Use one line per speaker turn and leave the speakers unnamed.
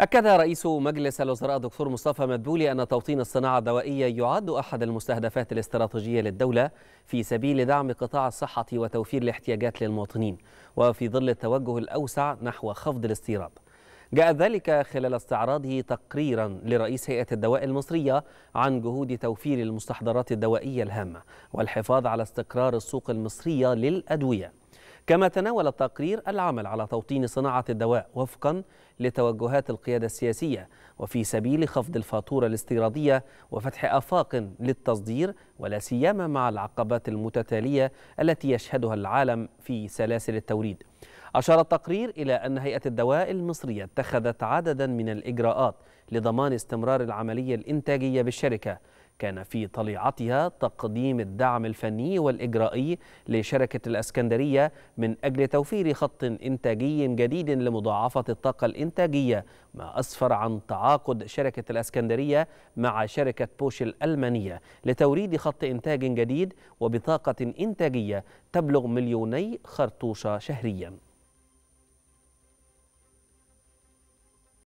أكد رئيس مجلس الوزراء دكتور مصطفى مدبولي أن توطين الصناعة الدوائية يعد أحد المستهدفات الاستراتيجية للدولة في سبيل دعم قطاع الصحة وتوفير الاحتياجات للمواطنين وفي ظل التوجه الأوسع نحو خفض الاستيراد جاء ذلك خلال استعراضه تقريرا لرئيس هيئة الدواء المصرية عن جهود توفير المستحضرات الدوائية الهامة والحفاظ على استقرار السوق المصرية للأدوية كما تناول التقرير العمل على توطين صناعة الدواء وفقا لتوجهات القيادة السياسية وفي سبيل خفض الفاتورة الاستيرادية وفتح آفاق للتصدير ولا سيما مع العقبات المتتالية التي يشهدها العالم في سلاسل التوريد أشار التقرير إلى أن هيئة الدواء المصرية اتخذت عددا من الإجراءات لضمان استمرار العملية الإنتاجية بالشركة كان في طليعتها تقديم الدعم الفني والإجرائي لشركة الأسكندرية من أجل توفير خط إنتاجي جديد لمضاعفة الطاقة الإنتاجية ما أسفر عن تعاقد شركة الأسكندرية مع شركة بوش الألمانية لتوريد خط إنتاج جديد وبطاقة إنتاجية تبلغ مليوني خرطوشة شهرياً